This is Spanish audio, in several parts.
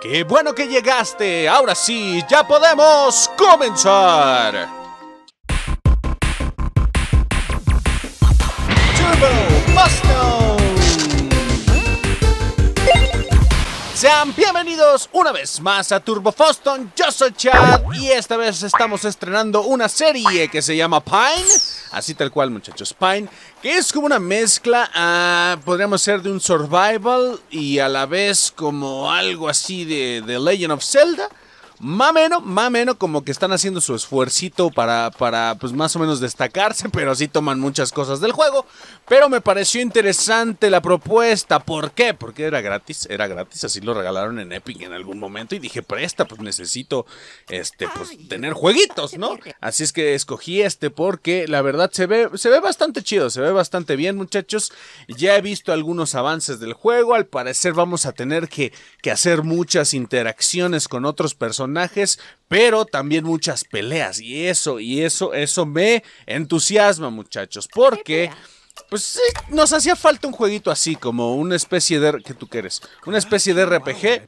¡Qué bueno que llegaste! Ahora sí, ya podemos comenzar. Turbo Sean bienvenidos una vez más a Turbo Foston. Yo soy Chad y esta vez estamos estrenando una serie que se llama Pine Así tal cual, muchachos. Pine, que es como una mezcla, ah, podríamos ser de un survival y a la vez como algo así de, de Legend of Zelda más o menos, más o menos como que están haciendo su esfuercito para, para pues más o menos destacarse, pero sí toman muchas cosas del juego. Pero me pareció interesante la propuesta, ¿por qué? Porque era gratis, era gratis, así lo regalaron en Epic en algún momento y dije, presta, pues necesito, este, pues tener jueguitos, ¿no? Así es que escogí este porque la verdad se ve, se ve bastante chido, se ve bastante bien muchachos. Ya he visto algunos avances del juego, al parecer vamos a tener que, que hacer muchas interacciones con otros personas personajes, pero también muchas peleas. Y eso, y eso, eso me entusiasma, muchachos, porque... Pues sí, nos hacía falta un jueguito así, como una especie de... que tú quieres? Una especie de RPG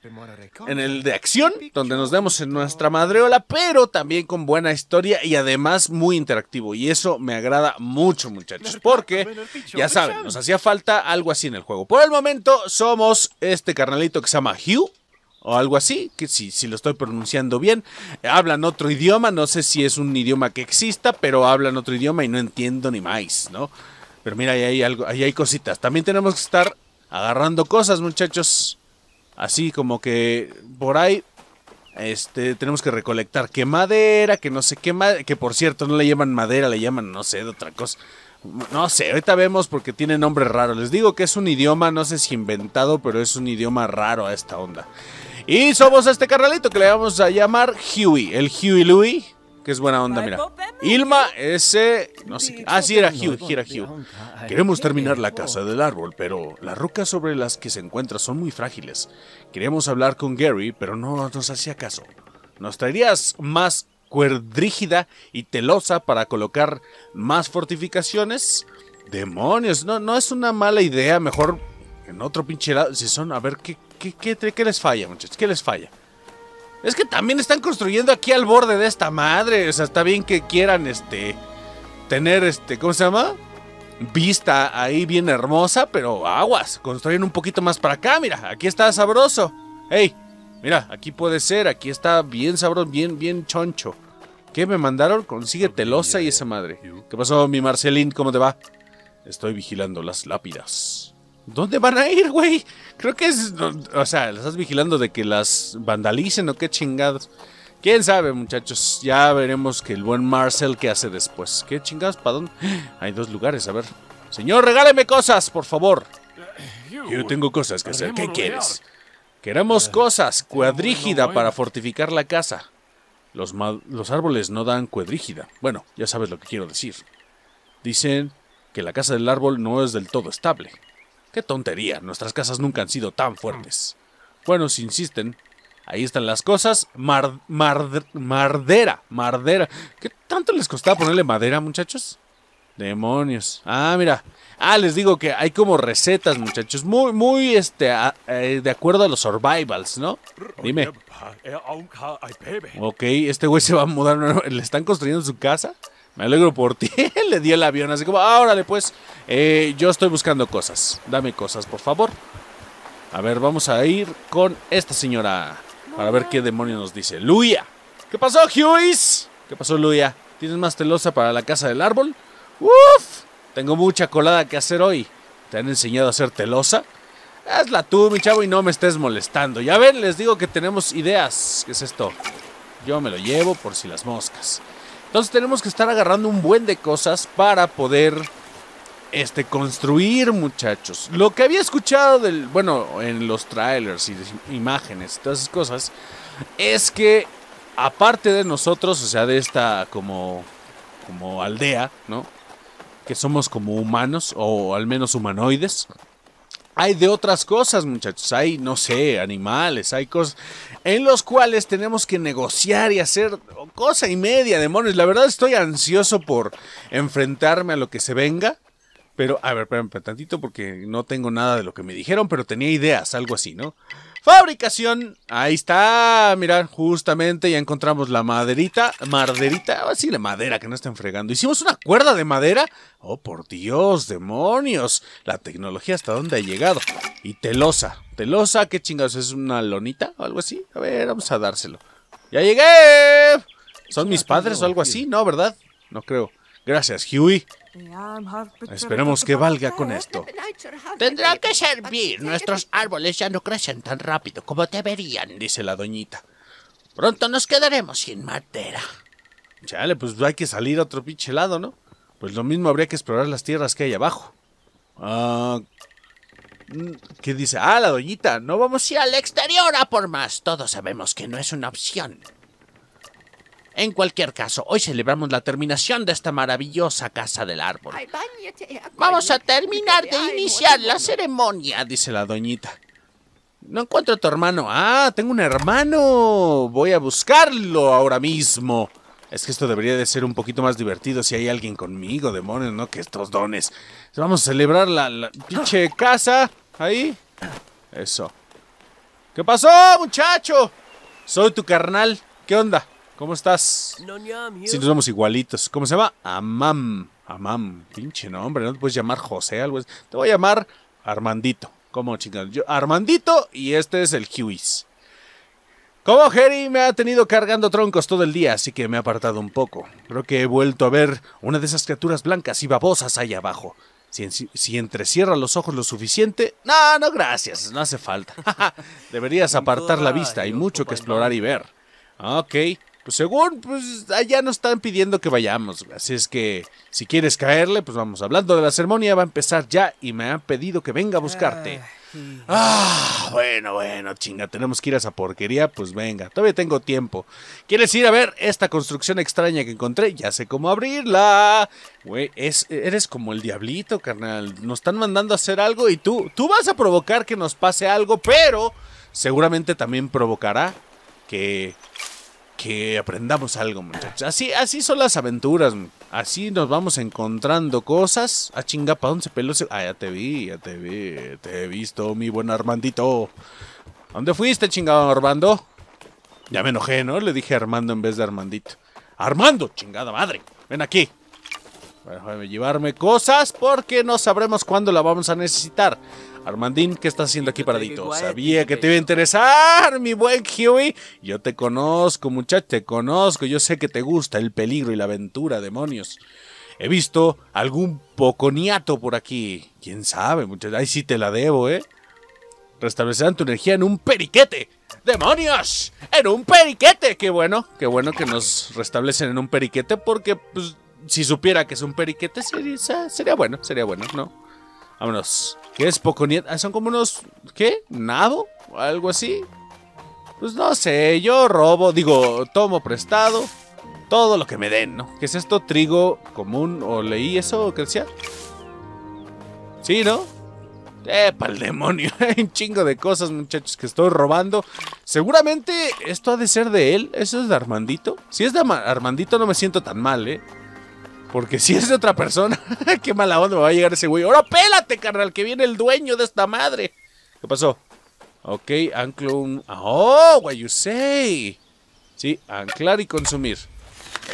en el de acción, donde nos demos en nuestra madreola, pero también con buena historia y además muy interactivo. Y eso me agrada mucho, muchachos, porque, ya saben, nos hacía falta algo así en el juego. Por el momento, somos este carnalito que se llama Hugh o algo así, que si, si lo estoy pronunciando bien, hablan otro idioma, no sé si es un idioma que exista, pero hablan otro idioma y no entiendo ni más, ¿no? Pero mira, ahí hay algo, ahí hay cositas. También tenemos que estar agarrando cosas, muchachos. Así como que por ahí este, tenemos que recolectar que madera, que no sé qué madera, que por cierto no le llaman madera, le llaman no sé, de otra cosa. No sé, ahorita vemos porque tiene nombre raro. Les digo que es un idioma, no sé si inventado, pero es un idioma raro a esta onda. Y somos este carnalito que le vamos a llamar Huey, el Huey Louie, que es buena onda, mira. Ilma, ese... No sé Ah, sí, era Huey, era Huey. Queremos terminar la casa del árbol, pero las rocas sobre las que se encuentra son muy frágiles. Queríamos hablar con Gary, pero no nos hacía caso. ¿Nos traerías más cuerdrígida y telosa para colocar más fortificaciones? Demonios, no, no es una mala idea, mejor en otro pinche lado. Si son, a ver qué ¿Qué, les falla, muchachos? ¿Qué les falla? Es que también están construyendo aquí al borde de esta madre. O sea, está bien que quieran, este, tener, este, ¿cómo se llama? Vista ahí bien hermosa, pero aguas. Construyen un poquito más para acá, mira. Aquí está sabroso. ¡Ey! mira, aquí puede ser. Aquí está bien sabroso, bien, bien choncho. ¿Qué me mandaron? Consigue telosa y esa madre. ¿Qué pasó, mi Marcelín? ¿Cómo te va? Estoy vigilando las lápidas. ¿Dónde van a ir, güey? Creo que es. O sea, las estás vigilando de que las vandalicen o qué chingados. Quién sabe, muchachos. Ya veremos que el buen Marcel que hace después. ¿Qué chingados? ¿Para dónde? Hay dos lugares, a ver. Señor, regáleme cosas, por favor. Yo tengo cosas que hacer. ¿Qué quieres? Queremos cosas. Cuadrígida para fortificar la casa. Los, los árboles no dan cuadrígida. Bueno, ya sabes lo que quiero decir. Dicen que la casa del árbol no es del todo estable. Qué tontería, nuestras casas nunca han sido tan fuertes. Bueno, si insisten, ahí están las cosas. Mar, mardera, mardera. ¿Qué tanto les costaba ponerle madera, muchachos? Demonios. Ah, mira. Ah, les digo que hay como recetas, muchachos. Muy, muy, este, eh, de acuerdo a los survivals, ¿no? Dime. Ok, este güey se va a mudar. ¿Le están construyendo su casa? me alegro por ti. le dio el avión, así como, órale, pues, eh, yo estoy buscando cosas. Dame cosas, por favor. A ver, vamos a ir con esta señora para ver qué demonios nos dice. ¡Luya! ¿Qué pasó, Hughes? ¿Qué pasó, Luya? ¿Tienes más telosa para la casa del árbol? ¡Uf! Tengo mucha colada que hacer hoy. ¿Te han enseñado a hacer telosa? Hazla tú, mi chavo, y no me estés molestando. Ya ven, les digo que tenemos ideas. ¿Qué es esto? Yo me lo llevo por si las moscas. Entonces tenemos que estar agarrando un buen de cosas para poder este, construir, muchachos. Lo que había escuchado del, bueno, en los trailers y imágenes y todas esas cosas, es que aparte de nosotros, o sea, de esta como, como aldea, ¿no? Que somos como humanos, o al menos humanoides hay de otras cosas, muchachos. Hay, no sé, animales, hay cosas en los cuales tenemos que negociar y hacer cosa y media, demonios. La verdad estoy ansioso por enfrentarme a lo que se venga. Pero, a ver, espérame tantito porque no tengo nada de lo que me dijeron, pero tenía ideas, algo así, ¿no? Fabricación, ahí está, mira, justamente ya encontramos la maderita, maderita, así la madera que no estén fregando. Hicimos una cuerda de madera, oh por Dios, demonios, la tecnología hasta dónde ha llegado. Y telosa, telosa, qué chingados, es una lonita o algo así, a ver, vamos a dárselo. ¡Ya llegué! ¿Son mis padres o algo así? No, ¿verdad? No creo. Gracias, Huey. Esperemos que valga con esto. Tendrá que servir. Nuestros árboles ya no crecen tan rápido como deberían, dice la doñita. Pronto nos quedaremos sin madera. Chale, pues hay que salir a otro pinche lado, ¿no? Pues lo mismo habría que explorar las tierras que hay abajo. Ah, ¿Qué dice? Ah, la doñita. No vamos a ir al exterior a ah, por más. Todos sabemos que no es una opción. En cualquier caso, hoy celebramos la terminación de esta maravillosa casa del árbol. Vamos a terminar de iniciar la ceremonia, dice la doñita. No encuentro a tu hermano. Ah, tengo un hermano. Voy a buscarlo ahora mismo. Es que esto debería de ser un poquito más divertido si hay alguien conmigo, demonios, ¿no? Que estos dones. Vamos a celebrar la, la pinche casa. Ahí. Eso. ¿Qué pasó, muchacho? Soy tu carnal. ¿Qué onda? ¿Cómo estás? Si sí, nos vemos igualitos. ¿Cómo se llama? Amam. Amam. Pinche nombre. No te puedes llamar José algo. Te voy a llamar Armandito. ¿Cómo chingados? Armandito y este es el Hughes. Como Jerry me ha tenido cargando troncos todo el día, así que me he apartado un poco. Creo que he vuelto a ver una de esas criaturas blancas y babosas ahí abajo. Si, si, si los ojos lo suficiente... No, no, gracias, no hace falta. Deberías apartar la vista, hay mucho que explorar y ver. Ok, pues según, pues allá nos están pidiendo que vayamos. Así es que si quieres caerle, pues vamos hablando de la ceremonia, va a empezar ya y me han pedido que venga a buscarte. Ah, bueno, bueno, chinga, tenemos que ir a esa porquería, pues venga, todavía tengo tiempo. ¿Quieres ir a ver esta construcción extraña que encontré? Ya sé cómo abrirla. Güey, eres como el diablito, carnal. Nos están mandando a hacer algo y tú, tú vas a provocar que nos pase algo, pero seguramente también provocará que que aprendamos algo, muchachos. Así, así son las aventuras. Así nos vamos encontrando cosas. A ah, chinga, pa' dónde se Ah, ya te vi, ya te vi. Te he visto, mi buen Armandito. dónde fuiste, chingado Armando? Ya me enojé, ¿no? Le dije Armando en vez de Armandito. Armando, chingada madre. Ven aquí. llevarme cosas porque no sabremos cuándo la vamos a necesitar. Armandín, ¿qué estás haciendo aquí paradito? Sabía eh, que te iba a eh. interesar, mi buen Huey. Yo te conozco, muchacho, te conozco. Yo sé que te gusta el peligro y la aventura, demonios. He visto algún poconiato por aquí. ¿Quién sabe, muchachos? ay sí te la debo, ¿eh? Restablecerán tu energía en un periquete. ¡Demonios! ¡En un periquete! Qué bueno, qué bueno que nos restablecen en un periquete porque, pues, si supiera que es un periquete, sería bueno, sería bueno, ¿no? Vámonos. ¿Qué es poco Ah, son como unos... ¿Qué? ¿Nado? ¿Algo así? Pues no sé, yo robo, digo, tomo prestado todo lo que me den, ¿no? ¿Qué es esto? ¿Trigo común? ¿O leí eso? ¿O qué decía? ¿Sí, no? Eh, el demonio. Hay un chingo de cosas, muchachos, que estoy robando. Seguramente esto ha de ser de él. ¿Eso es de Armandito? Si es de Armandito no me siento tan mal, ¿eh? Porque si es de otra persona, qué mala onda me va a llegar ese güey. ¡Ahora pélate, carnal! Que viene el dueño de esta madre. ¿Qué pasó? Ok, anclo un... Oh, what you say. Sí, anclar y consumir.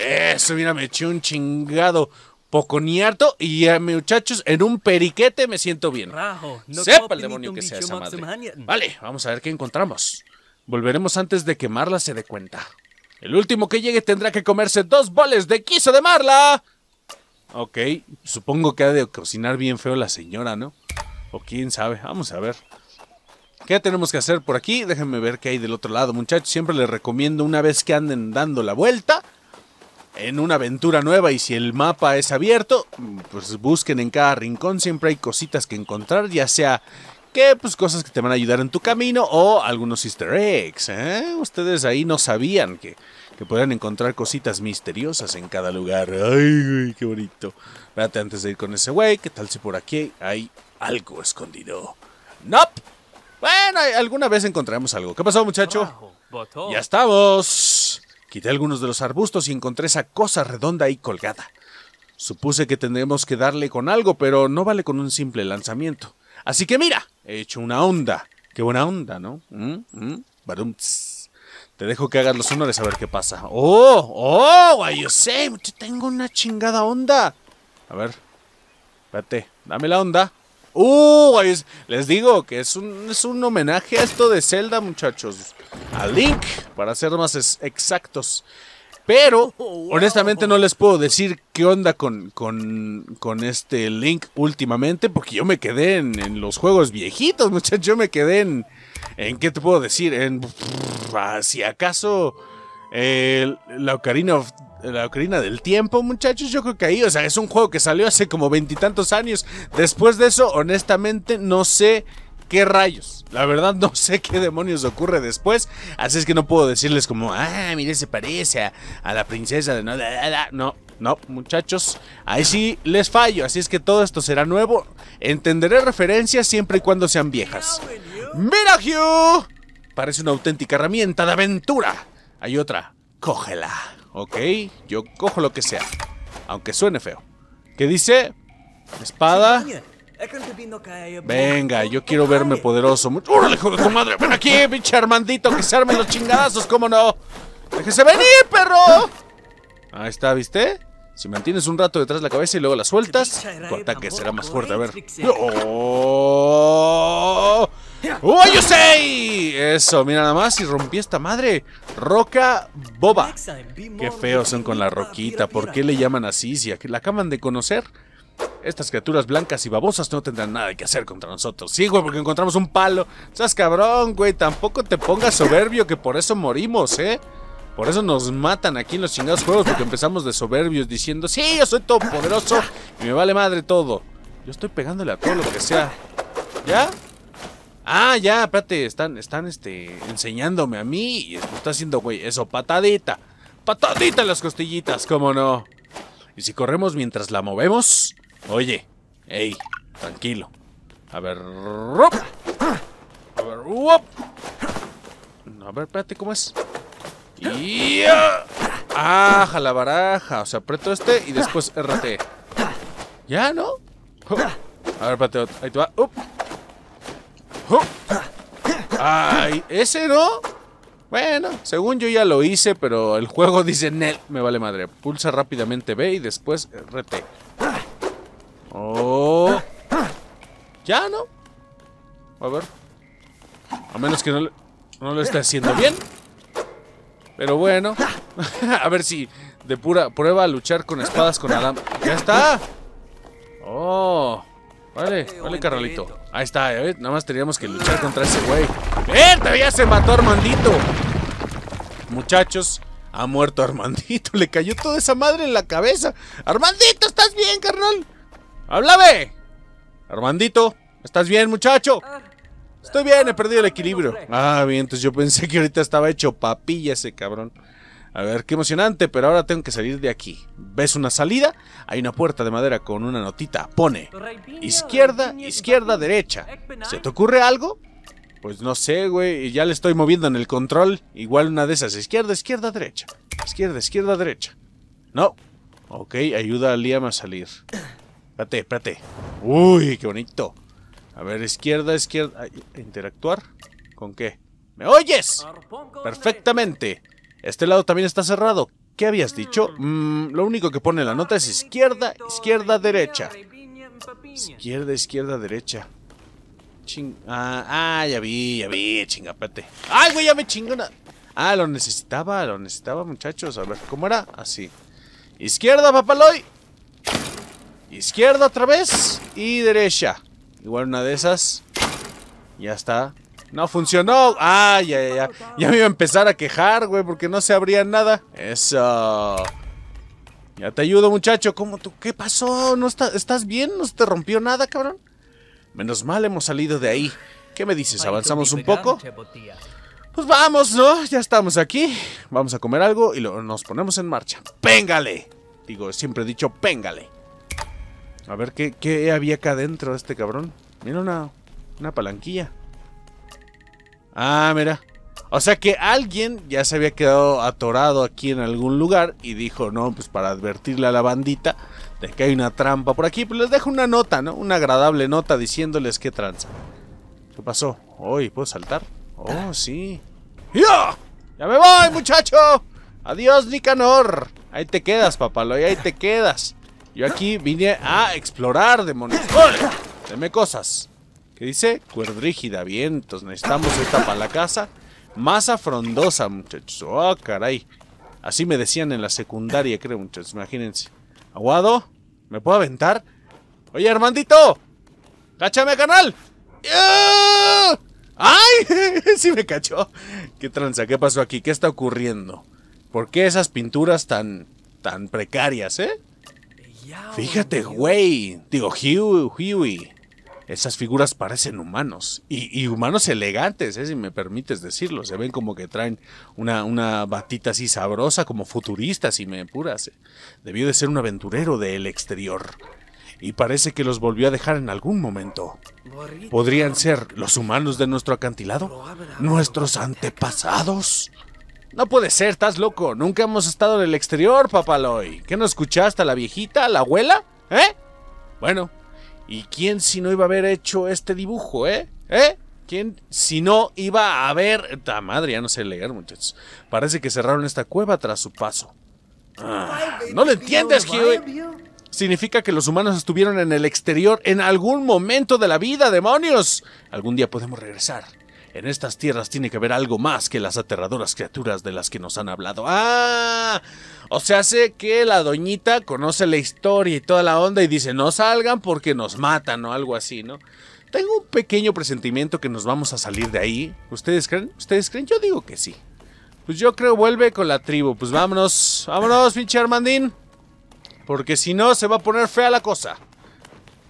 Eso, mira, me eché un chingado Poco harto y a muchachos, en un periquete me siento bien. Sepa el demonio que sea esa madre. Vale, vamos a ver qué encontramos. Volveremos antes de que Marla se dé cuenta. El último que llegue tendrá que comerse dos boles de quiso de Marla. Ok, supongo que ha de cocinar bien feo la señora, ¿no? O quién sabe, vamos a ver. ¿Qué tenemos que hacer por aquí? Déjenme ver qué hay del otro lado, muchachos. Siempre les recomiendo una vez que anden dando la vuelta en una aventura nueva y si el mapa es abierto, pues busquen en cada rincón, siempre hay cositas que encontrar, ya sea que pues cosas que te van a ayudar en tu camino o algunos easter eggs, ¿eh? Ustedes ahí no sabían que que puedan encontrar cositas misteriosas en cada lugar. Ay, qué bonito. Espérate antes de ir con ese güey, ¿qué tal si por aquí hay algo escondido? ¡Nope! Bueno, alguna vez encontramos algo. ¿Qué pasó, muchacho? Ya estamos. Quité algunos de los arbustos y encontré esa cosa redonda ahí colgada. Supuse que tendremos que darle con algo, pero no vale con un simple lanzamiento. Así que mira, he hecho una onda. Qué buena onda, ¿no? ¿Mm? mm. Te dejo que hagas los honores a ver qué pasa. ¡Oh! ¡Oh! ¡Ay, yo sé, tengo una chingada onda. A ver. Espérate, dame la onda. ¡Uh! les digo que es un, homenaje a esto de Zelda, muchachos. A Link, para ser más exactos. Pero, oh, honestamente, no les puedo decir qué onda con, con, con este Link últimamente, porque yo me quedé en, en los juegos viejitos, muchachos. Yo me quedé en, ¿En qué te puedo decir? En, si acaso la, Ocarina la Ocarina del Tiempo, muchachos, yo creo que ahí, o sea, es un juego que salió hace como veintitantos años. Después de eso, honestamente, no sé qué rayos. La verdad no sé qué demonios ocurre después, así es que no puedo decirles como, ah, mire, se parece a, la princesa de... No, no, no, muchachos, ahí sí les fallo, así es que todo esto será nuevo. Entenderé referencias siempre y cuando sean viejas. ¡Mira, Hugh! Parece una auténtica herramienta de aventura. Hay otra, cógela. Ok, yo cojo lo que sea, aunque suene feo. ¿Qué dice? Espada. Venga, yo quiero verme poderoso. ¡Órale, hijo de tu madre! ¡Ven aquí, pinche Armandito! ¡Que se armen los chingazos! ¿Cómo no? ¡Déjese venir, perro! Ahí está, ¿viste? Si mantienes un rato detrás de la cabeza y luego la sueltas, tu ataque será más fuerte. A ver. ¡Oh! ¡Oh, yo sé! Eso, mira nada más. Y rompí esta madre. Roca boba. Qué feos son con la roquita. ¿Por qué le llaman así? Si la acaban de conocer. Estas criaturas blancas y babosas no tendrán nada que hacer contra nosotros. Sí, güey, porque encontramos un palo. sea, cabrón, güey. Tampoco te pongas soberbio, que por eso morimos, ¿eh? Por eso nos matan aquí en los chingados juegos, porque empezamos de soberbios diciendo, sí, yo soy todopoderoso y me vale madre todo. Yo estoy pegándole a todo lo que sea. ¿Ya? Ah, ya, espérate, están, están este, enseñándome a mí y está haciendo, güey, eso, patadita. Patadita en las costillitas, cómo no. Y si corremos mientras la movemos, Oye, ey, tranquilo. A ver... A ver... A ver, espérate, ¿cómo es? Y... ¡Ah! Jala baraja. O sea, aprieto este y después RT. ¿Ya, no? A ver, espérate. Ahí te va. ¡Ay! ¿Ese no? Bueno, según yo ya lo hice, pero el juego dice Nel. Me vale madre. Pulsa rápidamente B y después RT. Ya, ¿no? A ver. A menos que no, lo esté haciendo bien. Pero bueno. a ver si de pura prueba luchar con espadas con Adam. ¡Ya está! ¡Oh! Vale, vale, carnalito. Ahí está, eh. Nada más teníamos que luchar contra ese güey. ¡Eh! Todavía se mató Armandito. Muchachos, ha muerto Armandito. Le cayó toda esa madre en la cabeza. ¡Armandito, estás bien, carnal! ¡Háblame! Armandito, ¿estás bien, muchacho? Estoy bien, he perdido el equilibrio. Ah, bien, entonces yo pensé que ahorita estaba hecho papilla ese cabrón. A ver, qué emocionante, pero ahora tengo que salir de aquí. ¿Ves una salida? Hay una puerta de madera con una notita. Pone izquierda, izquierda, derecha. ¿Se te ocurre algo? Pues no sé, güey. Ya le estoy moviendo en el control. Igual una de esas. Izquierda, izquierda, derecha. Izquierda, izquierda, derecha. No. Ok, ayuda a Liam a salir. Espérate, espérate. Uy, qué bonito. A ver, izquierda, izquierda. ¿Interactuar? ¿Con qué? ¿Me oyes? Perfectamente. Este lado también está cerrado. ¿Qué habías dicho? Mm, lo único que pone la nota es izquierda, izquierda, derecha. Izquierda, izquierda, derecha. Ching... Ah, ah ya vi, ya vi, chingapete. ¡Ay, güey, ya me chingona! Ah, lo necesitaba, lo necesitaba, muchachos. A ver, ¿cómo era? Así. Izquierda, papaloy. Izquierda otra vez y derecha. Igual una de esas. Ya está. No funcionó. Ah, ya, ya, ya. me iba a empezar a quejar, güey, porque no se abría nada. Eso. Ya te ayudo, muchacho. ¿Cómo tú? ¿Qué pasó? ¿No ¿Estás bien? ¿No se te rompió nada, cabrón? Menos mal hemos salido de ahí. ¿Qué me dices? ¿Avanzamos un poco? Pues vamos, ¿no? Ya estamos aquí. Vamos a comer algo y nos ponemos en marcha. ¡Péngale! Digo, siempre he dicho, péngale. A ver, ¿qué, qué había acá adentro este cabrón? Mira una, palanquilla. Ah, mira. O sea que alguien ya se había quedado atorado aquí en algún lugar y dijo, no, pues para advertirle a la bandita de que hay una trampa por aquí, pues les dejo una nota, ¿no? Una agradable nota diciéndoles qué tranza. ¿Qué pasó? Hoy, ¿puedo saltar? Oh, sí. ¡Ya! ¡Ya me voy, muchacho! ¡Adiós, Nicanor! Ahí te quedas, papalo. ahí te quedas. Yo aquí vine a explorar, demonios. ¡Ole! Deme cosas. ¿Qué dice? Cuerdrígida, vientos. Necesitamos esta para la casa. Masa frondosa, muchachos. Oh, caray. Así me decían en la secundaria, creo, muchachos. Imagínense. Aguado. ¿Me puedo aventar? Oye, Armandito. ¡Cáchame, canal! ¡Ah! ¡Ay! sí me cachó. ¿Qué tranza? ¿Qué pasó aquí? ¿Qué está ocurriendo? ¿Por qué esas pinturas tan, tan precarias, eh? Fíjate, güey. Digo, Huey, Esas figuras parecen humanos. Y, humanos elegantes, eh, si me permites decirlo. Se ven como que traen una, una batita así sabrosa, como futuristas, si me apuras. Eh. Debió de ser un aventurero del exterior. Y parece que los volvió a dejar en algún momento. ¿Podrían ser los humanos de nuestro acantilado? ¿Nuestros antepasados? No puede ser, estás loco. Nunca hemos estado en el exterior, papaloy. ¿Qué no escuchaste a la viejita, a la abuela? ¿Eh? Bueno, ¿y quién si no iba a haber hecho este dibujo, eh? ¿Eh? ¿Quién si no iba a haber... ¡Ta madre! Ya no sé leer, muchachos. Parece que cerraron esta cueva tras su paso. Ah, no lo entiendes, Huey. Eh. Significa que los humanos estuvieron en el exterior en algún momento de la vida, demonios. Algún día podemos regresar. En estas tierras tiene que haber algo más que las aterradoras criaturas de las que nos han hablado. ¡Ah! O sea, sé que la doñita conoce la historia y toda la onda y dice, no salgan porque nos matan o algo así, ¿no? Tengo un pequeño presentimiento que nos vamos a salir de ahí. ¿Ustedes creen? ¿Ustedes creen? Yo digo que sí. Pues yo creo vuelve con la tribu. Pues vámonos. Vámonos, pinche Armandín. Porque si no, se va a poner fea la cosa.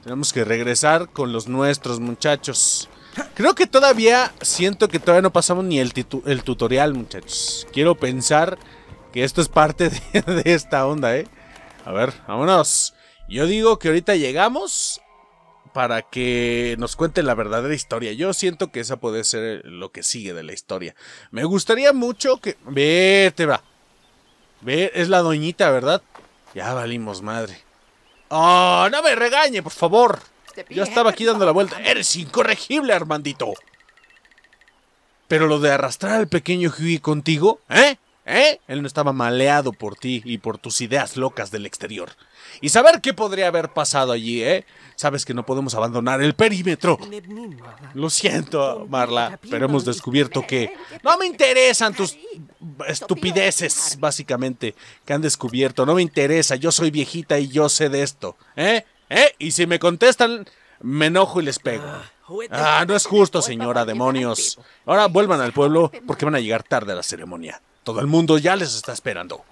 Tenemos que regresar con los nuestros, muchachos. Creo que todavía siento que todavía no pasamos ni el, el tutorial, muchachos. Quiero pensar que esto es parte de, esta onda, ¿eh? A ver, vámonos. Yo digo que ahorita llegamos para que nos cuente la verdadera historia. Yo siento que esa puede ser lo que sigue de la historia. Me gustaría mucho que... Vete, va. Ve, es la doñita, ¿verdad? Ya valimos madre. ¡Oh, no me regañe, por favor! Yo estaba ¿eh? aquí dando la vuelta. Eres incorregible, Armandito. Pero lo de arrastrar al pequeño Huey contigo, ¿eh? ¿Eh? Él no estaba maleado por ti y por tus ideas locas del exterior. Y saber qué podría haber pasado allí, ¿eh? Sabes que no podemos abandonar el perímetro. Lo siento, Marla, pero hemos descubierto eh, que... No me interesan tus estupideces, básicamente, que han descubierto. No me interesa, yo soy viejita y yo sé de esto, ¿eh? ¿Eh? Y si me contestan, me enojo y les pego. Ah, ah no es justo, señora, demonios. Ahora vuelvan al pueblo porque van a llegar tarde a la ceremonia. Todo el mundo ya les está esperando.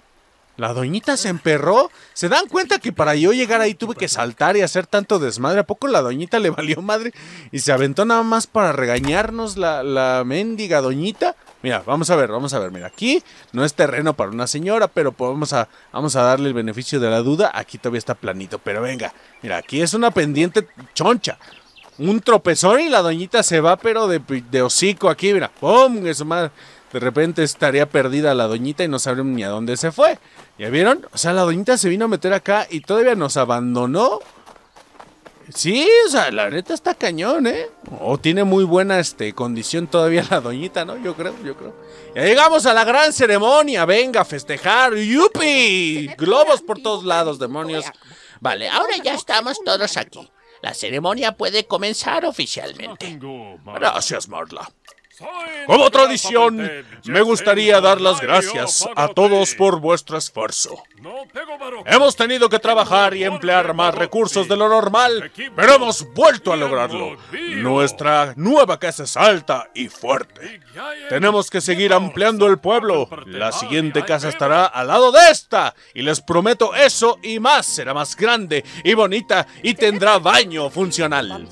La doñita se emperró. ¿Se dan cuenta que para yo llegar ahí tuve que saltar y hacer tanto desmadre? ¿A poco la doñita le valió madre? Y se aventó nada más para regañarnos la, la mendiga doñita. Mira, vamos a ver, vamos a ver. Mira, aquí no es terreno para una señora, pero vamos a, vamos a darle el beneficio de la duda. Aquí todavía está planito, pero venga. Mira, aquí es una pendiente choncha. Un tropezón y la doñita se va, pero de, hocico aquí, mira. ¡Pum! Eso más. De repente estaría perdida la doñita y no saben ni a dónde se fue. ¿Ya vieron? O sea, la doñita se vino a meter acá y todavía nos abandonó Sí, o sea, la neta está cañón, ¿eh? O tiene muy buena este, condición todavía la doñita, ¿no? Yo creo, yo creo. Ya llegamos a la gran ceremonia, venga a festejar, ¡yupi! Globos por todos lados, demonios. Vale, ahora ya estamos todos aquí. La ceremonia puede comenzar oficialmente. Gracias, Marla. Como tradición, me gustaría dar las gracias a todos por vuestro esfuerzo. Hemos tenido que trabajar y emplear más recursos de lo normal, pero hemos vuelto a lograrlo. Nuestra nueva casa es alta y fuerte. Tenemos que seguir ampliando el pueblo. La siguiente casa estará al lado de esta. Y les prometo eso y más. Será más grande y bonita y tendrá baño funcional.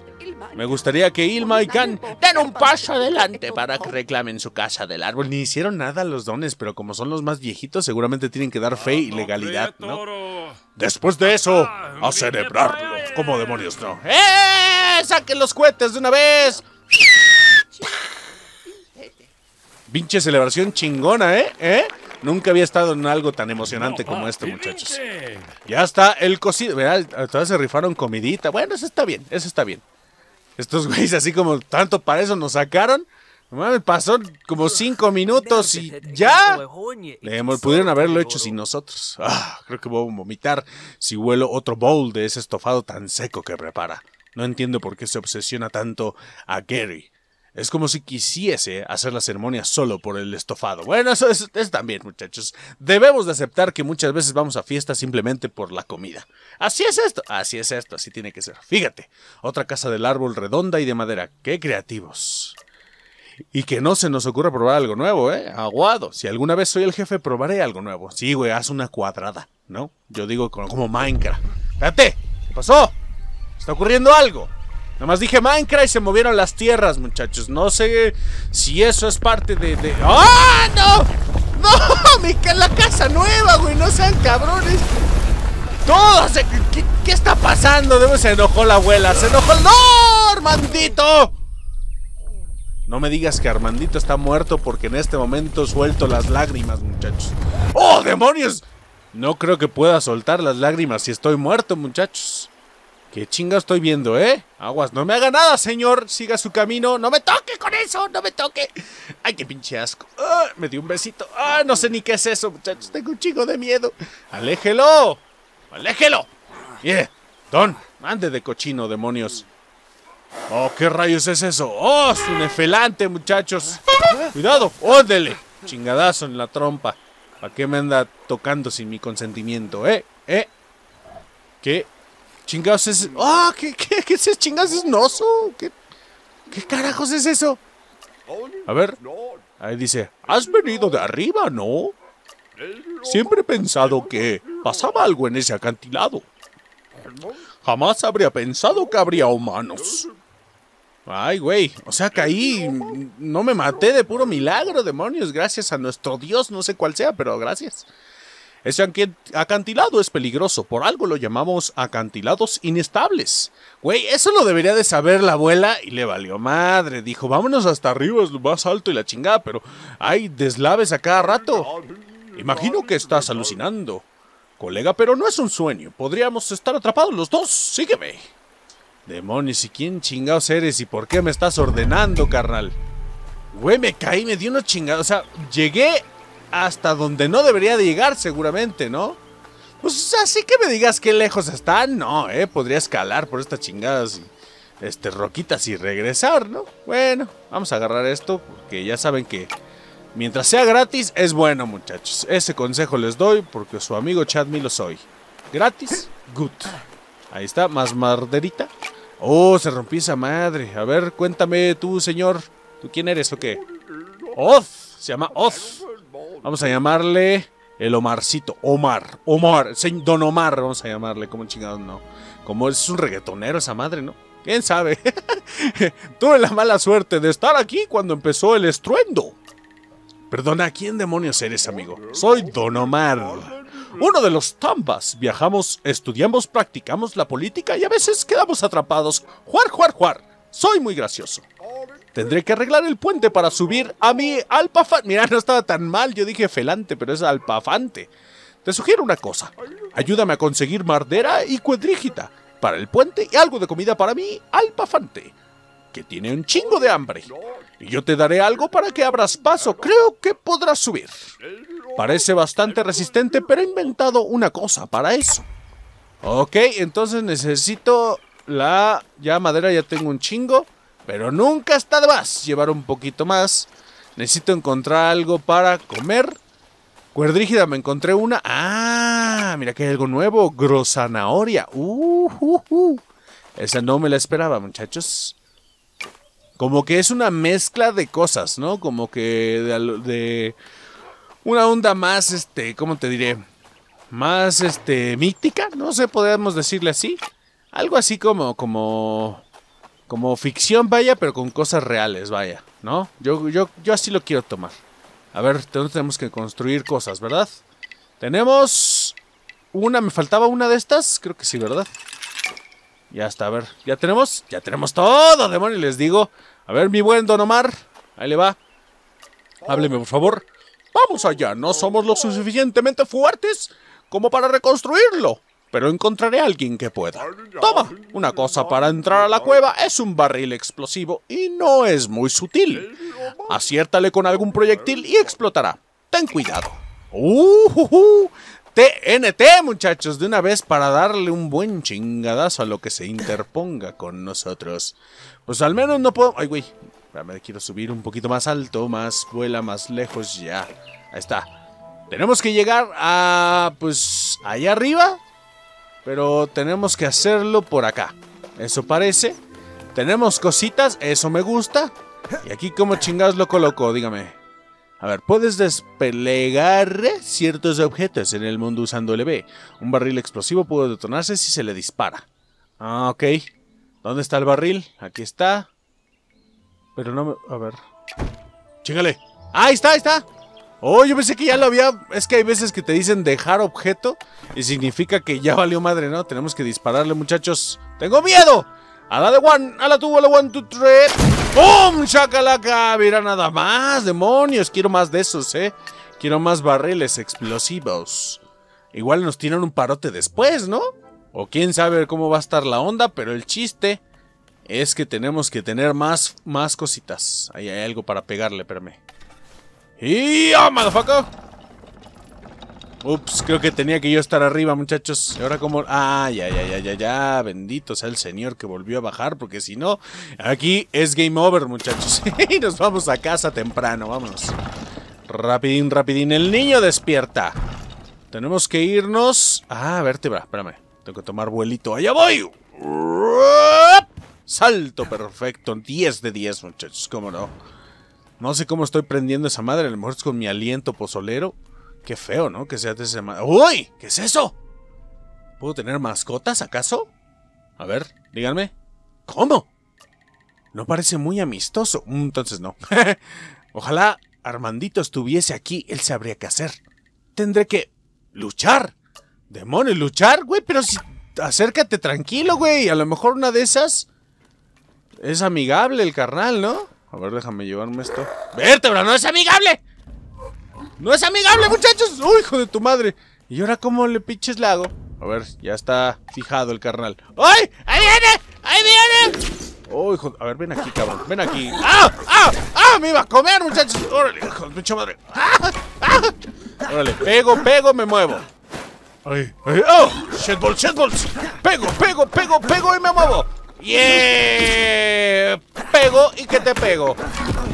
Me gustaría que Ilma y Khan den un paso adelante para que reclamen su casa del árbol. Ni hicieron nada los dones, pero como son los más viejitos, seguramente tienen que dar fe y legalidad, ¿no? Después de eso, ah, a celebrarlo. Como demonios, no? ¡Eh! ¡Saquen los cohetes de una vez! ¡Vinche celebración chingona, ¿eh? ¿eh? Nunca había estado en algo tan emocionante como este, muchachos. Ya está el cocido. Verá, Todavía se rifaron comidita. Bueno, eso está bien, eso está bien. Estos güeyes así como tanto para eso nos sacaron. Me pasó como cinco minutos y ya. Le pudieron haberlo hecho sin nosotros. Ah, creo que voy a vomitar si huelo otro bowl de ese estofado tan seco que prepara. No entiendo por qué se obsesiona tanto a Gary. Es como si quisiese hacer la ceremonia solo por el estofado. Bueno, eso, es, también, muchachos. Debemos de aceptar que muchas veces vamos a fiestas simplemente por la comida. Así es esto, así es esto, así tiene que ser. Fíjate, otra casa del árbol redonda y de madera. ¡Qué creativos! Y que no se nos ocurra probar algo nuevo, ¿eh? Aguado. Si alguna vez soy el jefe, probaré algo nuevo. Sí, güey, haz una cuadrada, ¿no? Yo digo como Minecraft. ¡Espérate! ¿Qué pasó? ¿Está ocurriendo algo? Nada más dije Minecraft y se movieron las tierras, muchachos. No sé si eso es parte de... de... ¡Ah, no! ¡No! es la casa nueva, güey! ¡No sean cabrones! ¡Todo! ¿Qué, está pasando? Se enojó la abuela. ¡Se enojó el... ¡No, Armandito! No me digas que Armandito está muerto porque en este momento suelto las lágrimas, muchachos. ¡Oh, demonios! No creo que pueda soltar las lágrimas si estoy muerto, muchachos. ¿Qué chinga estoy viendo, eh? Aguas, no me haga nada, señor. Siga su camino. ¡No me toque con eso! ¡No me toque! ¡Ay, qué pinche asco! Ah, me dio un besito. ¡Ah! No sé ni qué es eso, muchachos. Tengo un chingo de miedo. ¡Aléjelo! ¡Aléjelo! ¡Bien! Don, Mande de cochino, demonios. Oh, ¿qué rayos es eso? ¡Oh, es un efelante, muchachos! ¡Cuidado! Óndele. Chingadazo en la trompa. ¿Para qué me anda tocando sin mi consentimiento, eh? ¿Eh? ¿Qué Chingas es. ¡Ah! ¿qué, qué, qué es es ¿Qué, ¿Qué carajos es eso? A ver. Ahí dice: Has venido de arriba, ¿no? Siempre he pensado que pasaba algo en ese acantilado. Jamás habría pensado que habría humanos. Ay, güey. O sea, ahí No me maté de puro milagro, demonios. Gracias a nuestro Dios. No sé cuál sea, pero gracias. Ese acantilado es peligroso, por algo lo llamamos acantilados inestables. Güey, eso lo debería de saber la abuela y le valió madre. Dijo, vámonos hasta arriba, es lo más alto y la chingada, pero hay deslaves a cada rato. Imagino que estás alucinando. Colega, pero no es un sueño. Podríamos estar atrapados los dos. Sígueme. Demonios, ¿y quién chingados eres y por qué me estás ordenando, carnal? Güey, me caí, me dio una chingada. O sea, llegué hasta donde no debería de llegar seguramente, ¿no? Pues así que me digas qué lejos están, no, ¿eh? Podría escalar por estas chingadas este, roquitas y regresar, ¿no? Bueno, vamos a agarrar esto porque ya saben que mientras sea gratis es bueno, muchachos. Ese consejo les doy porque su amigo Chadmi lo soy. Gratis, good. Ahí está, más marderita. Oh, se rompió esa madre. A ver, cuéntame tú, señor. ¿Tú quién eres o qué? Oz, se llama Oz. Vamos a llamarle el Omarcito. Omar. Omar. Don Omar, vamos a llamarle. Como chingado no. Como es un reggaetonero esa madre, ¿no? ¿Quién sabe? Tuve la mala suerte de estar aquí cuando empezó el estruendo. Perdona, ¿quién demonios eres, amigo? Soy Don Omar uno de los tambas. Viajamos, estudiamos, practicamos la política y a veces quedamos atrapados. Juar, juar, juar. Soy muy gracioso. Tendré que arreglar el puente para subir a mi alpafante. Mira, no estaba tan mal. Yo dije felante, pero es alpafante. Te sugiero una cosa. Ayúdame a conseguir madera y cuadrígita para el puente y algo de comida para mi alpafante, que tiene un chingo de hambre. Y yo te daré algo para que abras paso. Creo que podrás subir. Parece bastante resistente, pero he inventado una cosa para eso. Ok, entonces necesito la... Ya madera, ya tengo un chingo. Pero nunca está de más llevar un poquito más. Necesito encontrar algo para comer. Cuerdrígida, me encontré una. ¡Ah! Mira que hay algo nuevo. Grosanahoria. Uh, Esa no me la esperaba, muchachos. Como que es una mezcla de cosas, ¿no? Como que de, una onda más, este, ¿cómo te diré? Más, este, mítica, no sé, podemos decirle así. Algo así como, como, como ficción, vaya, pero con cosas reales, vaya, ¿no? Yo, yo, yo así lo quiero tomar. A ver, tenemos que construir cosas, ¿verdad? Tenemos una, me faltaba una de estas, creo que sí, ¿verdad? Ya está, a ver, ya tenemos, ya tenemos todo, demonio, les digo. A ver, mi buen Don Omar, ahí le va. Hábleme, por favor. Vamos allá, no somos lo suficientemente fuertes como para reconstruirlo pero encontraré a alguien que pueda. Toma, una cosa para entrar a la cueva es un barril explosivo y no es muy sutil. Aciértale con algún proyectil y explotará. Ten cuidado. Uh, TNT, muchachos, de una vez para darle un buen chingadazo a lo que se interponga con nosotros. Pues al menos no puedo... Ay, güey. Me quiero subir un poquito más alto, más vuela, más lejos ya. Ahí está. Tenemos que llegar a... pues... allá arriba. Pero tenemos que hacerlo por acá. Eso parece. Tenemos cositas, eso me gusta. Y aquí como chingados lo coloco, dígame. A ver, puedes desplegar ciertos objetos en el mundo usando LB. Un barril explosivo puede detonarse si se le dispara. Ah, ok. ¿Dónde está el barril? Aquí está. Pero no me... A ver. ¡Chingale! ¡Ahí está, ahí está! Oh, yo pensé que ya lo había... Es que hay veces que te dicen dejar objeto y significa que ya valió madre, ¿no? Tenemos que dispararle, muchachos. ¡Tengo miedo! A la de one, a la two, a la one, two, three. ¡Pum! ¡Chacalaca! Mira nada más, demonios. Quiero más de esos, ¿eh? Quiero más barriles explosivos. Igual nos tiran un parote después, ¿no? O quién sabe cómo va a estar la onda, pero el chiste es que tenemos que tener más, más cositas. Ahí hay algo para pegarle, espérame. ¡Ya, ah, motherfucker! Ups, creo que tenía que yo estar arriba, muchachos. ¿Y ahora cómo? Ah, ya, ya, ya, ya, ya. Bendito sea el señor que volvió a bajar, porque si no, aquí es game over, muchachos. y nos vamos a casa temprano, vámonos. Rapidín, rapidín. El niño despierta. Tenemos que irnos... Ah, vértebra, espérame. Tengo que tomar vuelito. ¡Allá voy! Salto perfecto. 10 de 10, muchachos, cómo no. No sé cómo estoy prendiendo esa madre, a lo mejor es con mi aliento pozolero. Qué feo, ¿no? Que sea de madre. ¡Uy! ¿Qué es eso? ¿Puedo tener mascotas, acaso? A ver, díganme. ¿Cómo? No parece muy amistoso. Mm, entonces no. Ojalá Armandito estuviese aquí, él sabría qué hacer. Tendré que... ¡Luchar! ¡Demonios, luchar, güey! Pero si... Acércate tranquilo, güey. A lo mejor una de esas... Es amigable el carnal, ¿no? A ver, déjame llevarme esto. ¡Vértebra! ¡No es amigable! ¡No es amigable, muchachos! ¡Uy, hijo de tu madre! ¿Y ahora cómo le pinches la hago? A ver, ya está fijado el carnal. ¡Ay! ¡Ahí viene! ¡Ahí viene! ¡Oh, hijo! A ver, ven aquí, cabrón. Ven aquí. ¡Ah! ¡Ah! ¡Ah! ¡Me iba a comer, muchachos! ¡Órale, hijo de madre! ¡Ah! ¡Ah! ¡Órale! Pego, pego, me muevo. ¡Ay! ¡Ay! ¡Oh! ¡Shitballs, shitballs! ¡Pego, pego, pego, pego y me muevo! ¡Yeah! Pego y que te pego.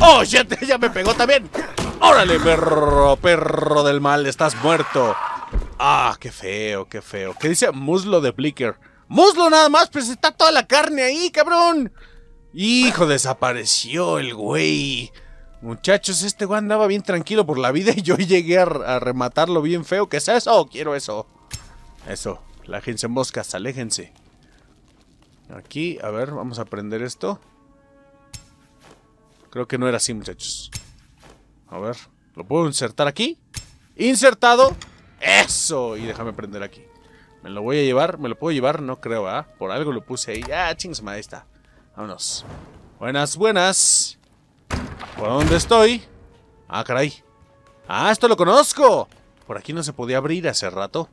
¡Oh, ya, me pegó también! ¡Órale, perro, perro del mal! ¡Estás muerto! ¡Ah, qué feo, qué feo! ¿Qué dice muslo de Blicker? ¡Muslo nada más! ¡Pues está toda la carne ahí, cabrón! ¡Hijo, desapareció el güey! Muchachos, este güey andaba bien tranquilo por la vida y yo llegué a, rematarlo bien feo. ¿Qué es eso? Quiero eso. Eso, la agencia moscas, aléjense. Aquí, a ver, vamos a prender esto. Creo que no era así, muchachos. A ver, ¿lo puedo insertar aquí? ¡Insertado! ¡Eso! Y déjame prender aquí. ¿Me lo voy a llevar? ¿Me lo puedo llevar? No creo, ¿ah? Por algo lo puse ahí. ¡Ah, chingos, maestra Vámonos. Buenas, buenas. ¿Por dónde estoy? Ah, caray. ¡Ah, esto lo conozco! Por aquí no se podía abrir hace rato.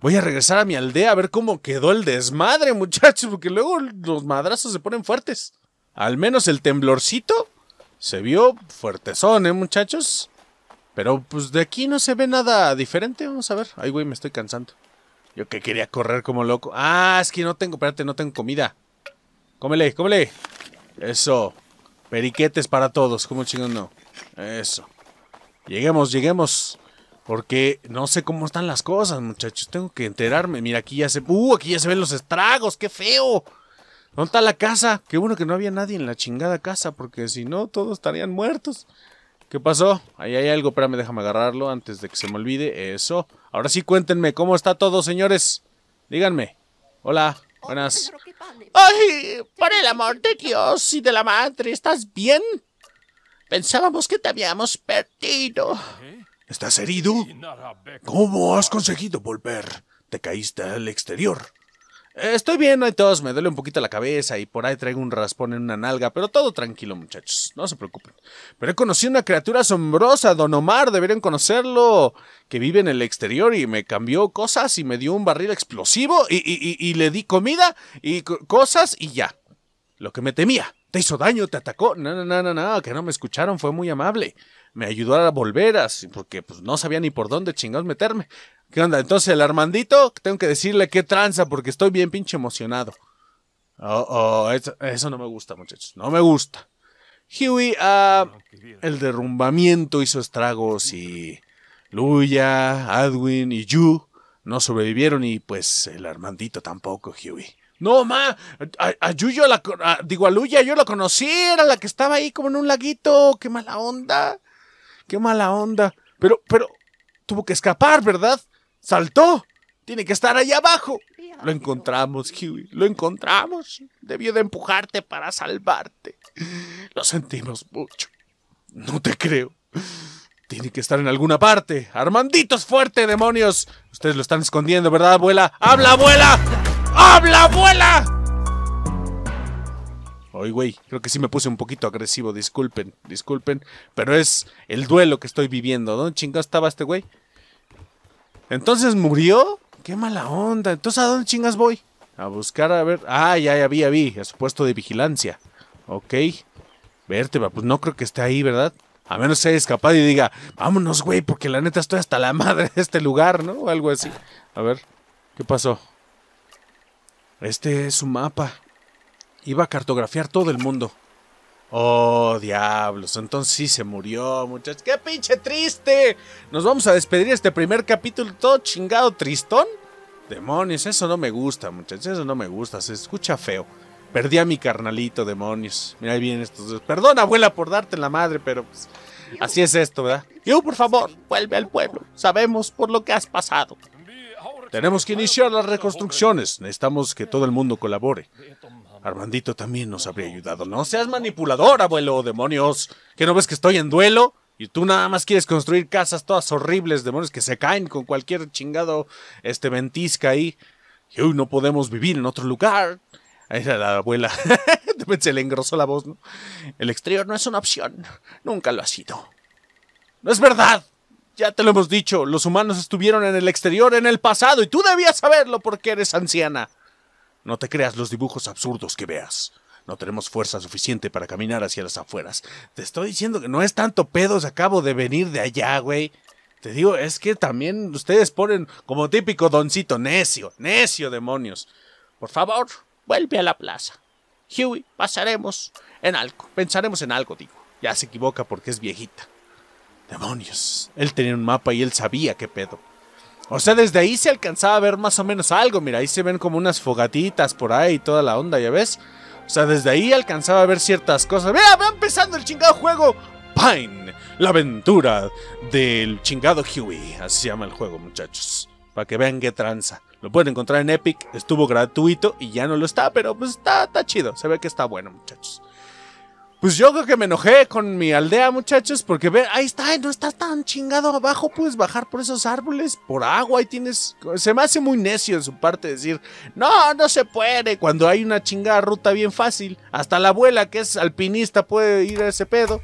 Voy a regresar a mi aldea a ver cómo quedó el desmadre, muchachos, porque luego los madrazos se ponen fuertes. Al menos el temblorcito se vio fuertezón, ¿eh, muchachos? Pero pues de aquí no se ve nada diferente. Vamos a ver. Ay, güey, me estoy cansando. Yo que quería correr como loco. Ah, es que no tengo, espérate, no tengo comida. Cómele, cómele. Eso. Periquetes para todos, como chingón no. Eso. Lleguemos, lleguemos. Porque no sé cómo están las cosas, muchachos. Tengo que enterarme. Mira, aquí ya se. ¡Uh! Aquí ya se ven los estragos. ¡Qué feo! ¿Dónde está la casa? Qué bueno que no había nadie en la chingada casa. Porque si no, todos estarían muertos. ¿Qué pasó? Ahí hay algo. Espérame, déjame agarrarlo antes de que se me olvide. Eso. Ahora sí, cuéntenme. ¿Cómo está todo, señores? Díganme. Hola. Buenas. ¡Ay! Por el amor de Dios y de la madre, ¿estás bien? Pensábamos que te habíamos perdido. ¿Eh? ¿Estás herido? ¿Cómo has conseguido volver? Te caíste al exterior. Eh, estoy bien, hay tos, me duele un poquito la cabeza y por ahí traigo un raspón en una nalga, pero todo tranquilo, muchachos, no se preocupen. Pero he conocido una criatura asombrosa, Don Omar, deberían conocerlo, que vive en el exterior y me cambió cosas y me dio un barril explosivo y le di comida y cosas y ya. Lo que me temía te hizo daño, te atacó. No, no, no, no, no, que no me escucharon, fue muy amable. Me ayudó a volver, a, porque pues no sabía ni por dónde chingados meterme. ¿Qué onda? Entonces el Armandito, tengo que decirle qué tranza, porque estoy bien pinche emocionado. Oh, oh eso, no me gusta, muchachos, no me gusta. Huey, ah, el derrumbamiento hizo estragos y Luya, Adwin y Yu no sobrevivieron y pues el Armandito tampoco, Huey. No, ma, a, Yuyo, la, digo, a Luya, yo la conocí, era la que estaba ahí como en un laguito. Qué mala onda. Qué mala onda. Pero, pero, tuvo que escapar, ¿verdad? Saltó. Tiene que estar ahí abajo. Lo encontramos, Huey. Lo encontramos. Debió de empujarte para salvarte. Lo sentimos mucho. No te creo. Tiene que estar en alguna parte. Armanditos fuerte, demonios. Ustedes lo están escondiendo, ¿verdad, abuela? ¡Habla, abuela! ¡Habla, abuela! Oye, güey, creo que sí me puse un poquito agresivo, disculpen, disculpen, pero es el duelo que estoy viviendo, ¿no? chingas estaba este güey? Entonces murió. Qué mala onda. Entonces, ¿a dónde chingas voy? A buscar, a ver. Ah, ya, ya vi, ya vi. A su puesto de vigilancia. Ok. Vértebra, pues no creo que esté ahí, ¿verdad? A menos haya escapado y diga, vámonos, güey, porque la neta estoy hasta la madre de este lugar, ¿no? O algo así. A ver, ¿qué pasó? Este es su mapa. Iba a cartografiar todo el mundo. Oh, diablos, entonces sí se murió, muchachos. ¡Qué pinche triste! Nos vamos a despedir este primer capítulo todo chingado tristón. Demonios, eso no me gusta, muchachos, eso no me gusta, se escucha feo. Perdí a mi carnalito, demonios. Mira, ahí vienen estos dos. Perdón, abuela, por darte la madre, pero pues, así es esto, ¿verdad? Yo, por favor, vuelve al pueblo. Sabemos por lo que has pasado. Tenemos que iniciar las reconstrucciones. Necesitamos que todo el mundo colabore. Armandito también nos habría ayudado. No seas manipulador, abuelo, demonios. ¿Que no ves que estoy en duelo? Y tú nada más quieres construir casas todas horribles, demonios, que se caen con cualquier chingado este ventisca ahí. Y hoy no podemos vivir en otro lugar. Ahí está la abuela. se le engrosó la voz, ¿no? El exterior no es una opción. Nunca lo ha sido. No es verdad. Ya te lo hemos dicho, los humanos estuvieron en el exterior en el pasado y tú debías saberlo porque eres anciana. No te creas los dibujos absurdos que veas. No tenemos fuerza suficiente para caminar hacia las afueras. Te estoy diciendo que no es tanto pedos, acabo de venir de allá, güey. Te digo, es que también ustedes ponen como típico doncito necio, necio demonios. Por favor, vuelve a la plaza. Huey, pasaremos en algo, pensaremos en algo, digo. Ya se equivoca porque es viejita. Demonios. Él tenía un mapa y él sabía qué pedo. O sea, desde ahí se alcanzaba a ver más o menos algo. Mira, ahí se ven como unas fogatitas por ahí y toda la onda, ¿ya ves? O sea, desde ahí alcanzaba a ver ciertas cosas. ¡Mira, va empezando el chingado juego! Pine, la aventura del chingado Huey. Así se llama el juego, muchachos. Para que vean qué tranza. Lo pueden encontrar en Epic. Estuvo gratuito y ya no lo está, pero pues está, está chido. Se ve que está bueno, muchachos. Pues yo creo que me enojé con mi aldea, muchachos, porque ve, ahí está, no estás tan chingado abajo, puedes bajar por esos árboles, por agua, ahí tienes... Se me hace muy necio en su parte decir, no, no se puede, cuando hay una chingada ruta bien fácil. Hasta la abuela, que es alpinista, puede ir a ese pedo.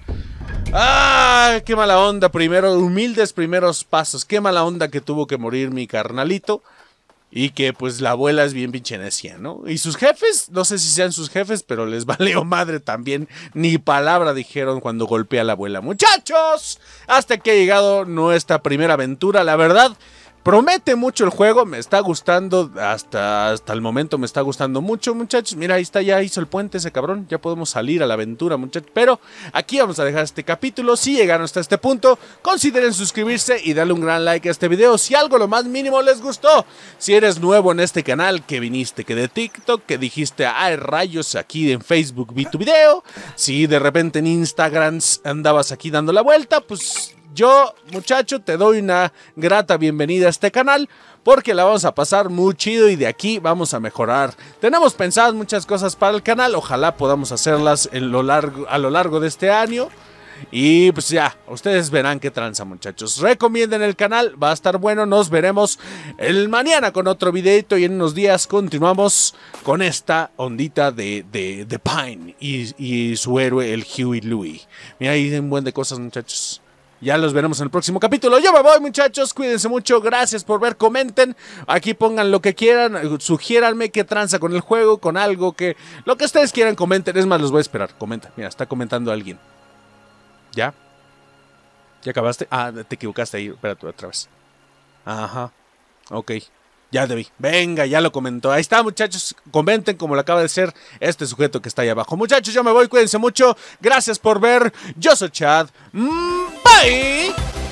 ¡Ah! ¡Qué mala onda! Primero, humildes primeros pasos. ¡Qué mala onda que tuvo que morir mi carnalito! Y que pues la abuela es bien pinche ¿no? Y sus jefes, no sé si sean sus jefes, pero les valió madre también. Ni palabra dijeron cuando golpea a la abuela. Muchachos, hasta que ha llegado nuestra primera aventura. La verdad, Promete mucho el juego, me está gustando, hasta, hasta el momento me está gustando mucho, muchachos. Mira, ahí está, ya hizo el puente ese cabrón, ya podemos salir a la aventura, muchachos. Pero aquí vamos a dejar este capítulo. Si llegaron hasta este punto, consideren suscribirse y darle un gran like a este video si algo lo más mínimo les gustó. Si eres nuevo en este canal, que viniste, que de TikTok, que dijiste, ay rayos, aquí en Facebook vi tu video. Si de repente en Instagram andabas aquí dando la vuelta, pues yo, muchacho, te doy una grata bienvenida a este canal porque la vamos a pasar muy chido y de aquí vamos a mejorar. Tenemos pensadas muchas cosas para el canal, ojalá podamos hacerlas a lo largo de este año. Y pues ya, ustedes verán qué tranza, muchachos. Recomienden el canal, va a estar bueno. Nos veremos el mañana con otro videito y en unos días continuamos con esta ondita de, de, Pine y, y, su héroe, el Huey Louie. Mira, ahí un buen de cosas, muchachos. Ya los veremos en el próximo capítulo. Yo me voy, muchachos. Cuídense mucho. Gracias por ver. Comenten. Aquí pongan lo que quieran. Sugiéranme qué tranza con el juego, con algo que. Lo que ustedes quieran, comenten. Es más, los voy a esperar. Comenta. Mira, está comentando alguien. ¿Ya? ¿Ya acabaste? Ah, te equivocaste ahí. Espérate otra vez. Ajá. Ok. Ya te vi. Venga, ya lo comentó. Ahí está, muchachos. Comenten como lo acaba de ser este sujeto que está ahí abajo. Muchachos, yo me voy. Cuídense mucho. Gracias por ver. Yo soy Chad. mmm vậy